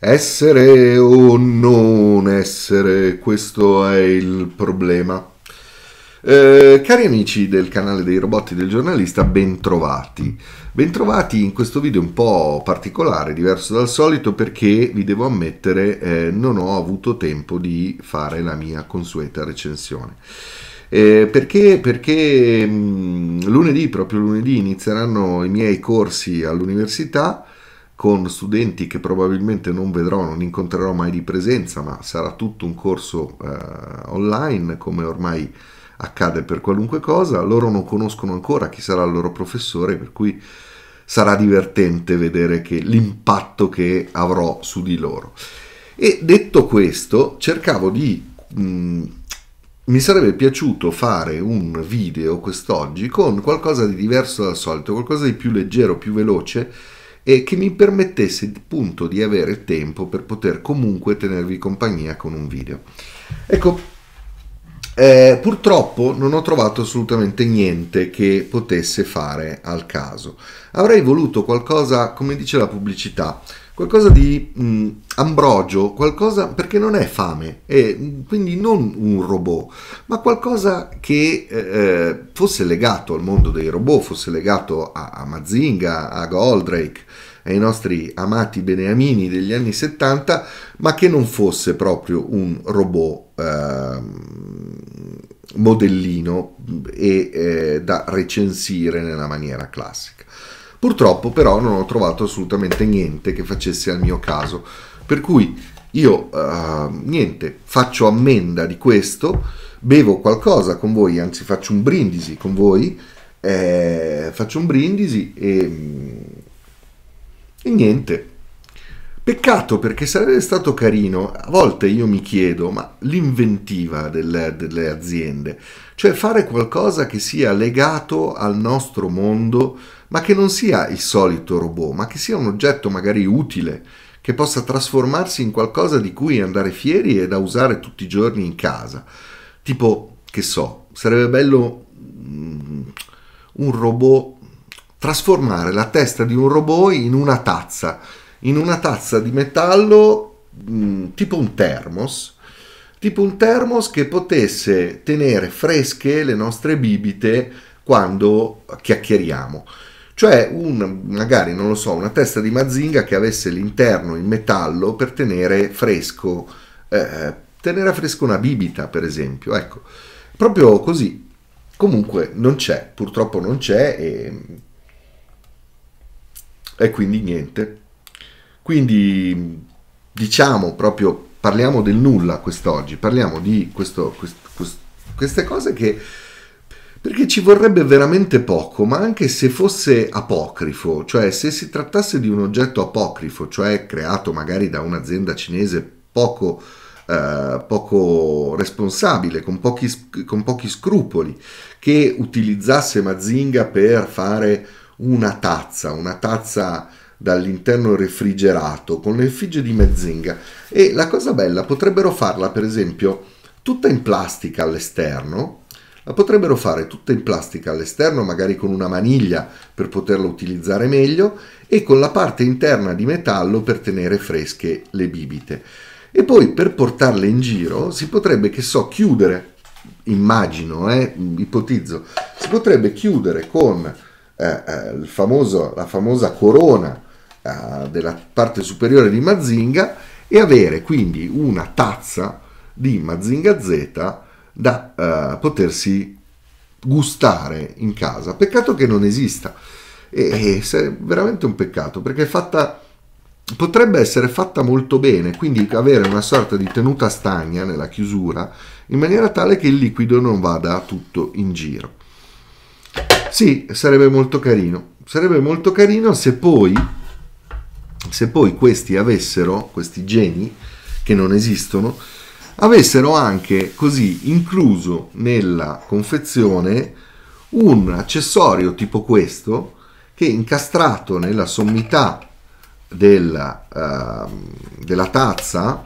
Essere o non essere, questo è il problema. Eh, cari amici del canale dei robotti del giornalista, bentrovati. Bentrovati in questo video un po' particolare, diverso dal solito, perché vi devo ammettere eh, non ho avuto tempo di fare la mia consueta recensione. Eh, perché? Perché mh, mm, lunedì, proprio lunedì, inizieranno i miei corsi all'università con studenti che probabilmente non vedrò, non incontrerò mai di presenza, ma sarà tutto un corso eh, online come ormai accade per qualunque cosa, loro non conoscono ancora chi sarà il loro professore, per cui sarà divertente vedere che, l'impatto che avrò su di loro. E detto questo, cercavo di... Mh, mm, mi sarebbe piaciuto fare un video quest'oggi con qualcosa di diverso dal solito, qualcosa di più leggero, più veloce, e che mi permettesse appunto di avere tempo per poter comunque tenervi compagnia con un video. Ecco, eh, purtroppo non ho trovato assolutamente niente che potesse fare al caso. Avrei voluto qualcosa, come dice la pubblicità, qualcosa di mh, mm, ambrogio, qualcosa perché non è fame, e quindi non un robot, ma qualcosa che eh, eh, fosse legato al mondo dei robot, fosse legato a, a Mazinga, a Goldrake, ai nostri amati beniamini degli anni 70, ma che non fosse proprio un robot eh, modellino mm, e eh, da recensire nella maniera classica. Purtroppo però non ho trovato assolutamente niente che facesse al mio caso, per cui io uh, niente, faccio ammenda di questo, bevo qualcosa con voi, anzi faccio un brindisi con voi, eh, faccio un brindisi e, mm, e niente. Peccato perché sarebbe stato carino, a volte io mi chiedo, ma l'inventiva delle, delle aziende, cioè fare qualcosa che sia legato al nostro mondo, ma che non sia il solito robot, ma che sia un oggetto magari utile, che possa trasformarsi in qualcosa di cui andare fieri e da usare tutti i giorni in casa. Tipo, che so, sarebbe bello mm, un robot trasformare la testa di un robot in una tazza, in una tazza di metallo mm, tipo un thermos, tipo un thermos che potesse tenere fresche le nostre bibite quando chiacchieriamo cioè un, magari, non lo so, una testa di mazinga che avesse l'interno in metallo per tenere fresco, eh, tenere fresco una bibita per esempio, ecco, proprio così. Comunque non c'è, purtroppo non c'è e, e quindi niente. Quindi diciamo proprio, parliamo del nulla quest'oggi, parliamo di questo, quest, quest, queste cose che perché ci vorrebbe veramente poco, ma anche se fosse apocrifo, cioè se si trattasse di un oggetto apocrifo, cioè creato magari da un'azienda cinese poco, eh, poco responsabile, con pochi, con pochi, scrupoli, che utilizzasse Mazinga per fare una tazza, una tazza dall'interno refrigerato con l'effigie di Mazinga. E la cosa bella, potrebbero farla per esempio tutta in plastica all'esterno, la potrebbero fare tutta in plastica all'esterno, magari con una maniglia per poterla utilizzare meglio, e con la parte interna di metallo per tenere fresche le bibite. E poi per portarle in giro si potrebbe, che so, chiudere, immagino, eh, ipotizzo, si potrebbe chiudere con eh, eh, famoso, la famosa corona eh, della parte superiore di Mazinga e avere quindi una tazza di Mazinga Z da eh, potersi gustare in casa. Peccato che non esista. E, e è veramente un peccato perché è fatta potrebbe essere fatta molto bene, quindi avere una sorta di tenuta stagna nella chiusura in maniera tale che il liquido non vada tutto in giro. Sì, sarebbe molto carino. Sarebbe molto carino se poi, se poi questi avessero, questi geni che non esistono, avessero anche così incluso nella confezione un accessorio tipo questo che incastrato nella sommità della, uh, della tazza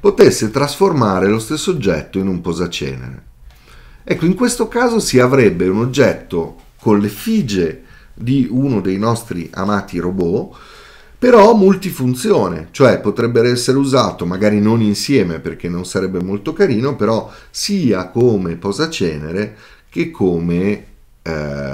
potesse trasformare lo stesso oggetto in un posacenere. Ecco, in questo caso si avrebbe un oggetto con l'effigie di uno dei nostri amati robot però multifunzione, cioè potrebbe essere usato magari non insieme perché non sarebbe molto carino, però sia come posacenere che come eh,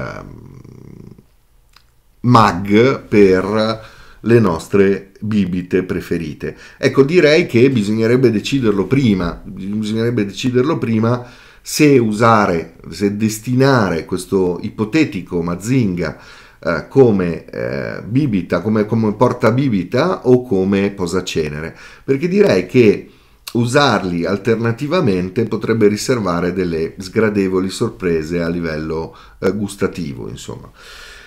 mag per le nostre bibite preferite. Ecco, direi che bisognerebbe deciderlo prima, bisognerebbe deciderlo prima se usare, se destinare questo ipotetico Mazinga eh, come eh, bibita, come, come portabibita o come posacenere, perché direi che usarli alternativamente potrebbe riservare delle sgradevoli sorprese a livello eh, gustativo, insomma.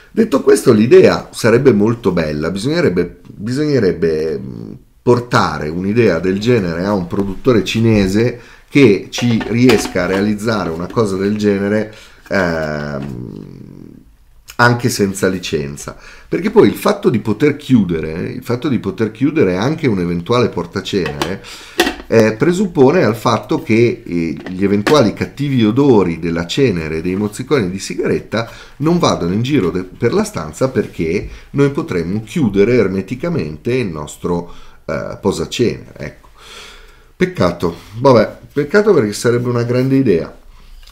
Detto questo, l'idea sarebbe molto bella, bisognerebbe, bisognerebbe mm, portare un'idea del genere a un produttore cinese che ci riesca a realizzare una cosa del genere ehm, anche senza licenza. Perché poi il fatto di poter chiudere, il fatto di poter chiudere anche un eventuale portacene, eh, eh, presuppone al fatto che eh, gli eventuali cattivi odori della cenere e dei mozziconi di sigaretta non vadano in giro de- per la stanza perché noi potremmo chiudere ermeticamente il nostro eh, posacenere. Ecco. Peccato, vabbè, peccato perché sarebbe una grande idea.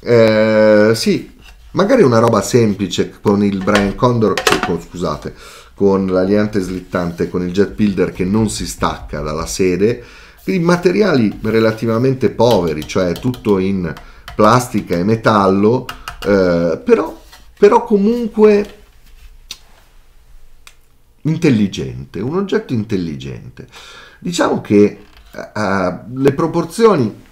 Eh, sì, Magari una roba semplice con il Brian Condor, cioè, con, scusate, con l'aliante slittante, con il jet builder che non si stacca dalla sede, in materiali relativamente poveri, cioè tutto in plastica e metallo, eh, però, però comunque intelligente, un oggetto intelligente. Diciamo che eh, eh le proporzioni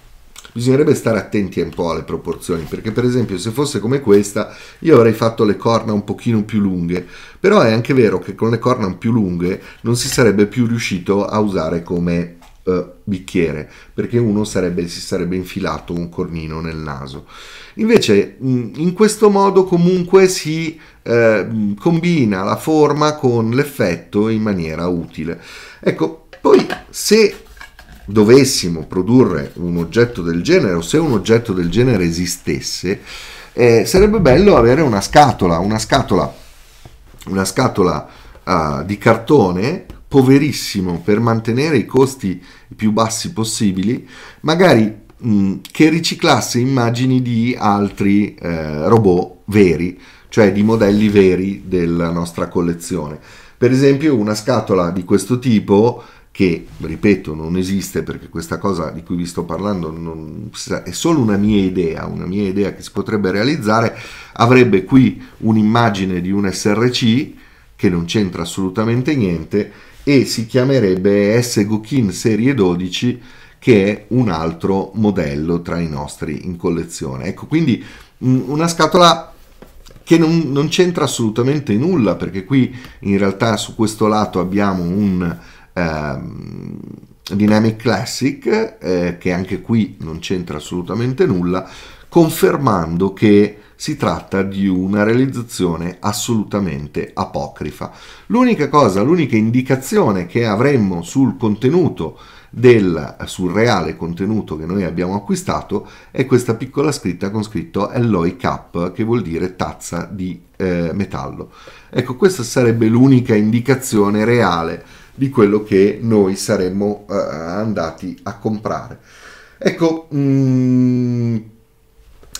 bisognerebbe stare attenti un po' alle proporzioni, perché per esempio se fosse come questa io avrei fatto le corna un pochino più lunghe, però è anche vero che con le corna più lunghe non si sarebbe più riuscito a usare come Uh, bicchiere perché uno sarebbe, si sarebbe infilato un cornino nel naso invece mm, in questo modo comunque si uh, combina la forma con l'effetto in maniera utile ecco poi se dovessimo produrre un oggetto del genere o se un oggetto del genere esistesse, eh, sarebbe bello avere una scatola, una scatola, una scatola uh, di cartone poverissimo per mantenere i costi più bassi possibili, magari mh, mm, che riciclasse immagini di altri eh, robot veri, cioè di modelli veri della nostra collezione. Per esempio una scatola di questo tipo che ripeto non esiste perché questa cosa di cui vi sto parlando non, è solo una mia idea, una mia idea che si potrebbe realizzare, avrebbe qui un'immagine di un SRC che non c'entra assolutamente niente e si chiamerebbe S-Gokin serie 12 che è un altro modello tra i nostri in collezione. Ecco, quindi mm, una scatola che non, non c'entra assolutamente nulla perché qui in realtà su questo lato abbiamo un ehm, Dynamic Classic, eh, che anche qui non c'entra assolutamente nulla, confermando che si tratta di una realizzazione assolutamente apocrifa. L'unica cosa, l'unica indicazione che avremmo sul contenuto del, sul reale contenuto che noi abbiamo acquistato è questa piccola scritta con scritto Alloy Cup che vuol dire tazza di eh, metallo. Ecco, questa sarebbe l'unica indicazione reale di quello che noi saremmo eh, andati a comprare. Ecco, mh, mm,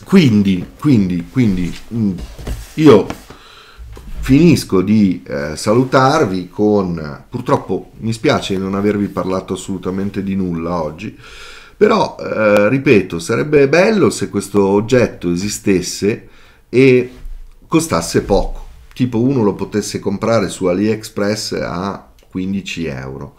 quindi, quindi, quindi mh, mm, io finisco di eh, salutarvi con, purtroppo mi spiace non avervi parlato assolutamente di nulla oggi, però eh, ripeto, sarebbe bello se questo oggetto esistesse e costasse poco, tipo uno lo potesse comprare su AliExpress a 15 euro.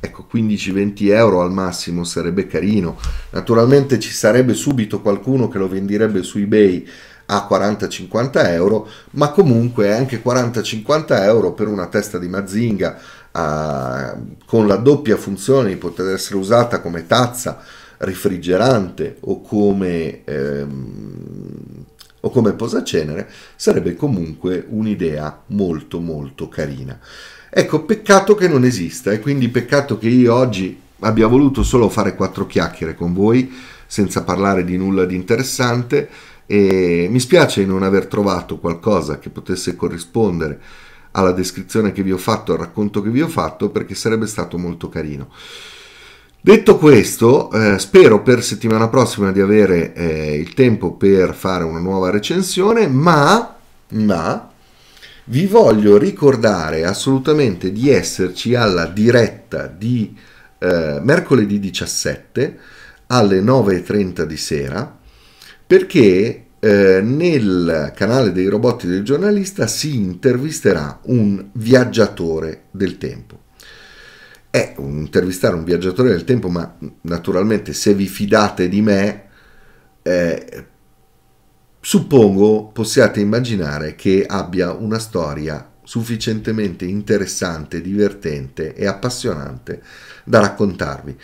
Ecco, 15-20 euro al massimo sarebbe carino. Naturalmente ci sarebbe subito qualcuno che lo vendirebbe su eBay a 40-50 euro, ma comunque anche 40-50 euro per una testa di mazinga eh, con la doppia funzione di poter essere usata come tazza, refrigerante o come ehm, o come posa cenere, sarebbe comunque un'idea molto molto carina. Ecco, peccato che non esista e quindi peccato che io oggi abbia voluto solo fare quattro chiacchiere con voi senza parlare di nulla di interessante e mi spiace non aver trovato qualcosa che potesse corrispondere alla descrizione che vi ho fatto, al racconto che vi ho fatto perché sarebbe stato molto carino. Detto questo, eh, spero per settimana prossima di avere eh, il tempo per fare una nuova recensione, ma, ma vi voglio ricordare assolutamente di esserci alla diretta di eh, mercoledì 17 alle 9.30 di sera, perché eh, nel canale dei robotti del giornalista si intervisterà un viaggiatore del tempo è un intervistare un viaggiatore del tempo, ma naturalmente se vi fidate di me, eh, suppongo possiate immaginare che abbia una storia sufficientemente interessante, divertente e appassionante da raccontarvi.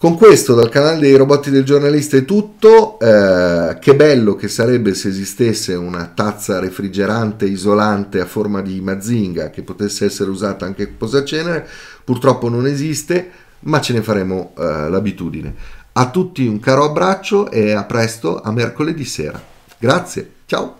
Con questo dal canale dei Robotti del Giornalista è tutto, eh, che bello che sarebbe se esistesse una tazza refrigerante isolante a forma di mazinga che potesse essere usata anche come posacenere, purtroppo non esiste, ma ce ne faremo eh, l'abitudine. A tutti un caro abbraccio e a presto, a mercoledì sera. Grazie, ciao!